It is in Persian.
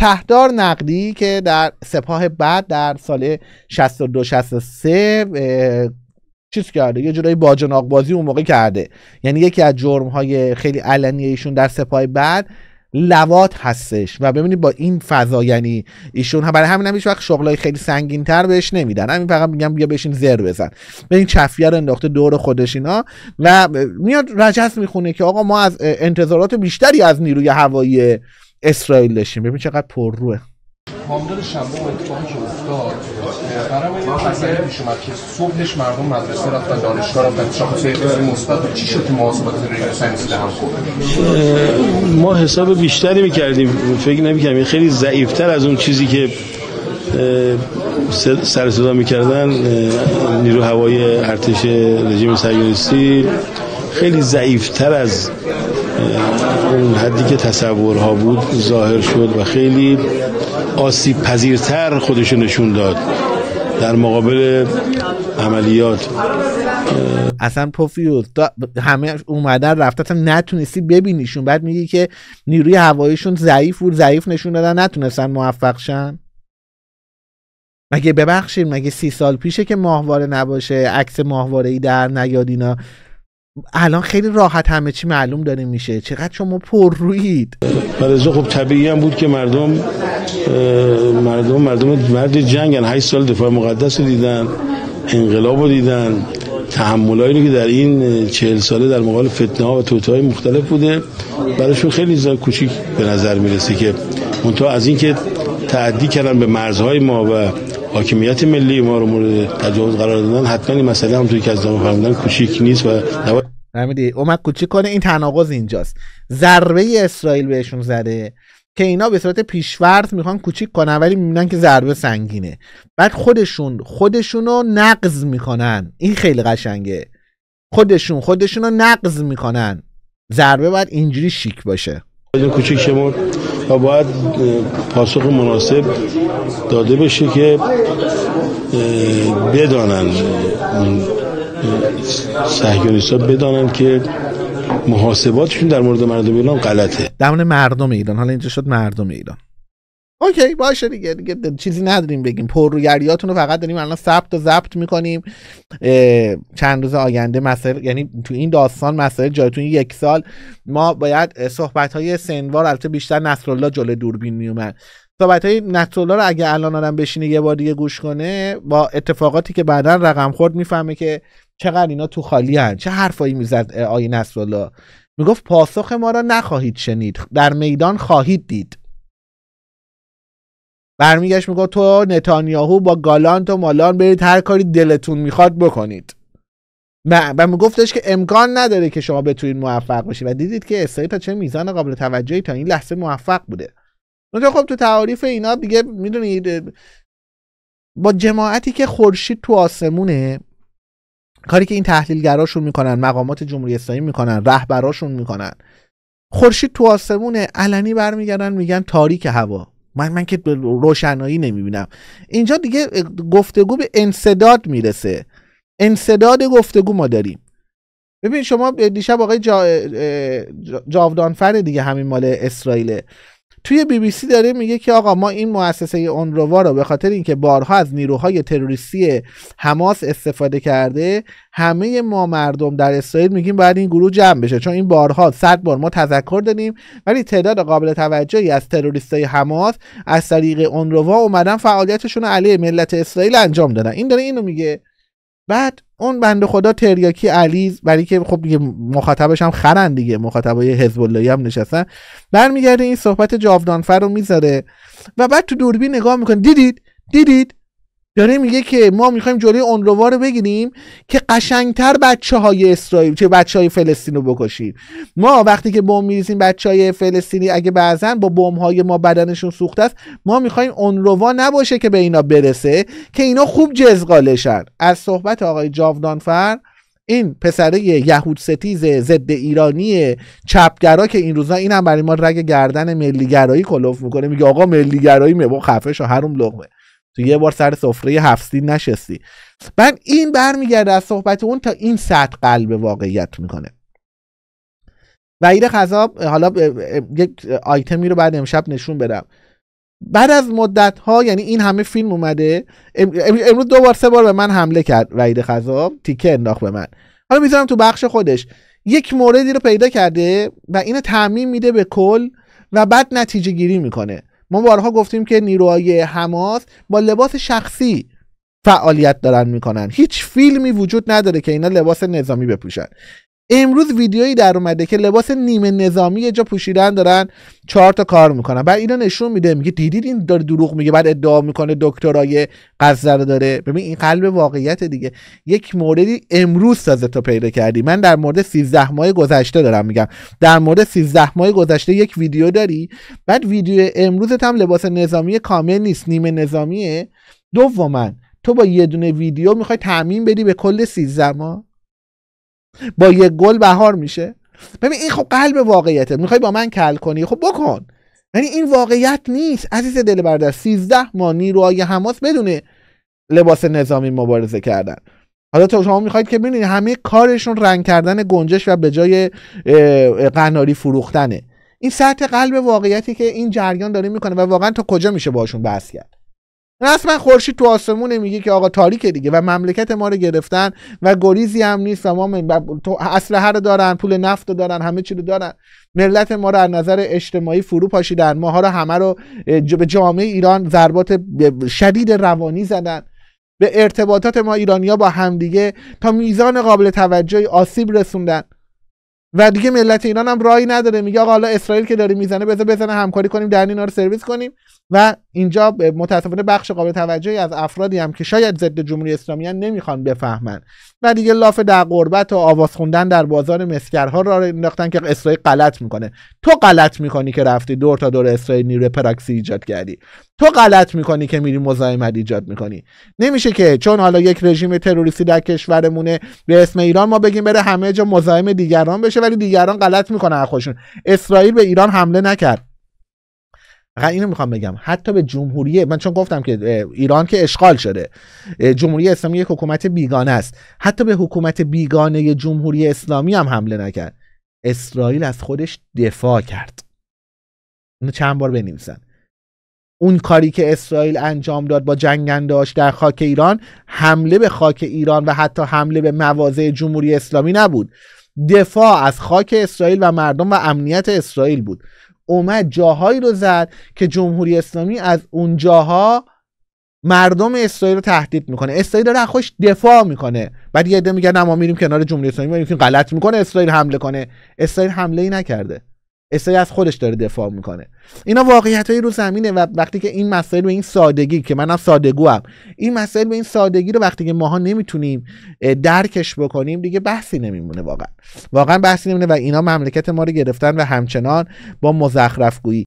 تهدار نقدی که در سپاه بعد در سال 62 63 چیز کرده یه جورایی باجناق بازی اون موقع کرده یعنی یکی از جرم های خیلی علنی ایشون در سپاه بعد لوات هستش و ببینید با این فضا یعنی ایشون برای همین هم وقت شغلای خیلی سنگین تر بهش نمیدن همین فقط میگم بیا بشین زر بزن این چفیه رو انداخته دور خودش اینا و میاد رجس میخونه که آقا ما از انتظارات بیشتری از نیروی هوایی اسرائیل داشتیم ببین چقدر پرروه کامدار شنبه اون اتفاقی که افتاد برام این مسئله پیش اومد که صبحش مردم مدرسه رفتن دانشگاه رفتن شاخص مثبت چی شد که محاسبات ریاضی ساینس هم ما حساب بیشتری میکردیم فکر نمیکردیم خیلی ضعیفتر از اون چیزی که سر صدا میکردن نیرو هوای ارتش رژیم سیاسی خیلی ضعیفتر از اون حدی که تصورها بود ظاهر شد و خیلی آسیب پذیرتر خودش نشون داد در مقابل عملیات اصلا پوفیوز همه اومدن رفتن نتونستی ببینیشون بعد میگی که نیروی هواییشون ضعیف بود ضعیف نشون دادن نتونستن موفق شن مگه ببخشید مگه سی سال پیشه که ماهواره نباشه عکس ماهواره ای در نیاد اینا الان خیلی راحت همه چی معلوم داریم میشه چقدر شما پر رویید برای خب طبیعی هم بود که مردم مردم مردم مرد جنگن 8 سال دفاع مقدس رو دیدن انقلاب رو دیدن تحملایی که در این چهل ساله در مقابل فتنه ها و توته مختلف بوده برایشون خیلی زیاد کوچیک به نظر میرسه که منتها از اینکه تعدی کردن به مرزهای ما و حاکمیت ملی ما رو مورد تجاوز قرار دادن حتما این مسئله هم توی که از فرمودن کوچیک نیست و فهمیدی اومد کوچیک کنه این تناقض اینجاست ضربه ای اسرائیل بهشون زده که اینا به صورت پیشورد میخوان کوچیک کنن ولی میبینن که ضربه سنگینه بعد خودشون خودشونو نقض میکنن این خیلی قشنگه خودشون خودشونو نقض میکنن ضربه باید اینجوری شیک باشه کوچیک شما و باید پاسخ مناسب داده بشه که بدانن ها بدانن که محاسباتشون در مورد مردم ایران غلطه در مورد مردم ایران حالا اینجا شد مردم ایران اوکی باشه دیگه دیگه چیزی نداریم بگیم پر رو فقط داریم الان ثبت و ضبط میکنیم چند روز آینده مسائل یعنی تو این داستان مسائل جای تو یک سال ما باید صحبت های سنوار البته بیشتر الله جلو دوربین میومد صحبت های الله رو اگه الان آدم بشینه یه بار دیگه گوش کنه با اتفاقاتی که بعدا رقم خورد میفهمه که چقدر اینا تو خالی هن. چه حرفایی میزد آی نسولا؟ میگفت پاسخ ما را نخواهید شنید در میدان خواهید دید برمیگشت میگفت تو نتانیاهو با گالانت و مالان برید هر کاری دلتون میخواد بکنید و میگفتش که امکان نداره که شما بتونید موفق بشید و دیدید که اسرائیل تا چه میزان قابل توجهی تا این لحظه موفق بوده اونجا خب تو تعاریف اینا دیگه میدونید با جماعتی که خورشید تو آسمونه کاری که این تحلیلگراشون میکنن مقامات جمهوری اسلامی میکنن رهبراشون میکنن خورشید تو آسمونه علنی برمیگردن میگن تاریک هوا من من که روشنایی نمیبینم اینجا دیگه گفتگو به انصداد میرسه انصداد گفتگو ما داریم ببین شما دیشب آقای جا... جاودانفر دیگه همین مال اسرائیل توی بی بی سی داره میگه که آقا ما این مؤسسه اونروا رو به خاطر اینکه بارها از نیروهای تروریستی حماس استفاده کرده همه ما مردم در اسرائیل میگیم باید این گروه جمع بشه چون این بارها صد بار ما تذکر دادیم ولی تعداد قابل توجهی از تروریستای حماس از طریق اونروا اومدن فعالیتشون رو علیه ملت اسرائیل انجام دادن این داره اینو میگه بعد اون بنده خدا تریاکی علیز برای که خب دیگه مخاطبش هم خرن دیگه مخاطبای حزب الله هم نشستن برمیگرده این صحبت جاودانفر رو میذاره و بعد تو دوربین نگاه میکنه دیدید دیدید داره میگه که ما میخوایم جلوی اونروا رو بگیریم که قشنگتر بچه های اسرائیل چه بچه های فلسطین رو بکشیم ما وقتی که بم میریزیم بچه های فلسطینی اگه بعضا با بم های ما بدنشون سوخته است ما میخوایم اونروا نباشه که به اینا برسه که اینا خوب جزغالشن از صحبت آقای جاودانفر این پسره یهود ستیز ضد ایرانی چپگرا که این روزا اینم برای ما رگ گردن ملیگرایی کلوف میکنه میگه آقا ملیگرایی مبا خفه شو هروم لغمه تو یه بار سر سفره هفت نشستی من این برمیگرده از صحبت اون تا این سطح قلب واقعیت میکنه وعید خذاب حالا یک آیتمی رو بعد امشب نشون بدم بعد از مدت ها یعنی این همه فیلم اومده امروز دو بار سه بار به من حمله کرد وعید خذاب تیکه انداخت به من حالا میذارم تو بخش خودش یک موردی رو پیدا کرده و اینو تعمیم میده به کل و بعد نتیجه گیری میکنه ما بارها گفتیم که نیروهای حماس با لباس شخصی فعالیت دارن میکنن هیچ فیلمی وجود نداره که اینا لباس نظامی بپوشن امروز ویدیویی در اومده که لباس نیمه نظامی جا پوشیدن دارن چهار تا کار میکنن بعد اینا نشون میده میگه دیدید این داره دروغ میگه بعد ادعا میکنه دکترای رو داره ببین این قلب واقعیت دیگه یک موردی امروز تازه تو پیدا کردی من در مورد 13 ماه گذشته دارم میگم در مورد 13 ماه گذشته یک ویدیو داری بعد ویدیو امروزت هم لباس نظامی کامل نیست نیمه نظامیه دوما تو با یه دونه ویدیو میخوای تعمین بدی به کل 13 ماه با یه گل بهار میشه ببین این خب قلب واقعیته میخوای با من کل کنی خب بکن یعنی این واقعیت نیست عزیز دل بردر 13 ما نیروهای حماس بدون لباس نظامی مبارزه کردن حالا تو شما میخواید که ببینید همه کارشون رنگ کردن گنجش و به جای قناری فروختنه این سطح قلب واقعیتی که این جریان داره میکنه و واقعا تا کجا میشه باشون بحث کرد رسما خورشید تو آسمونه میگه که آقا تاریکه دیگه و مملکت ما رو گرفتن و گریزی هم نیست و ما اسلحه رو دارن پول نفت رو دارن همه چی رو دارن ملت ما رو از نظر اجتماعی فرو پاشیدن ماها رو همه رو به جامعه ایران ضربات شدید روانی زدن به ارتباطات ما ایرانیا با همدیگه تا میزان قابل توجهی آسیب رسوندن و دیگه ملت ایران هم رای نداره میگه آقا حالا اسرائیل که داره میزنه بذار بزنه همکاری کنیم در اینا رو سرویس کنیم و اینجا متاسفانه بخش قابل توجهی از افرادی هم که شاید ضد جمهوری اسلامی نمیخوان بفهمن و دیگه لاف در قربت و آواز خوندن در بازار مسکرها را انداختن که اسرائیل غلط میکنه تو غلط میکنی که رفتی دور تا دور اسرائیل نیروی پراکسی ایجاد کردی تو غلط میکنی که میری مزاحمت ایجاد میکنی نمیشه که چون حالا یک رژیم تروریستی در کشورمونه به اسم ایران ما بگیم بره همه جا مزاحم دیگران بشه ولی دیگران غلط میکنن خودشون اسرائیل به ایران حمله نکرد فقط اینو میخوام بگم حتی به جمهوری من چون گفتم که ایران که اشغال شده جمهوری اسلامی یک حکومت بیگانه است حتی به حکومت بیگانه جمهوری اسلامی هم حمله نکرد اسرائیل از خودش دفاع کرد اینو چند بار بنویسن اون کاری که اسرائیل انجام داد با جنگنداش در خاک ایران حمله به خاک ایران و حتی حمله به مواضع جمهوری اسلامی نبود دفاع از خاک اسرائیل و مردم و امنیت اسرائیل بود اومد جاهایی رو زد که جمهوری اسلامی از اون جاها مردم اسرائیل رو تهدید میکنه اسرائیل داره خوش دفاع میکنه بعد یه عده میگن ما میریم کنار جمهوری اسلامی میگیم غلط میکنه اسرائیل حمله کنه اسرائیل حمله ای نکرده استری از خودش داره دفاع میکنه اینا واقعیت های رو زمینه و وقتی که این مسائل به این سادگی که منم سادگو هم این مسائل به این سادگی رو وقتی که ماها نمیتونیم درکش بکنیم دیگه بحثی نمیمونه واقعا واقعا بحثی نمیمونه و اینا مملکت ما رو گرفتن و همچنان با مزخرف گویی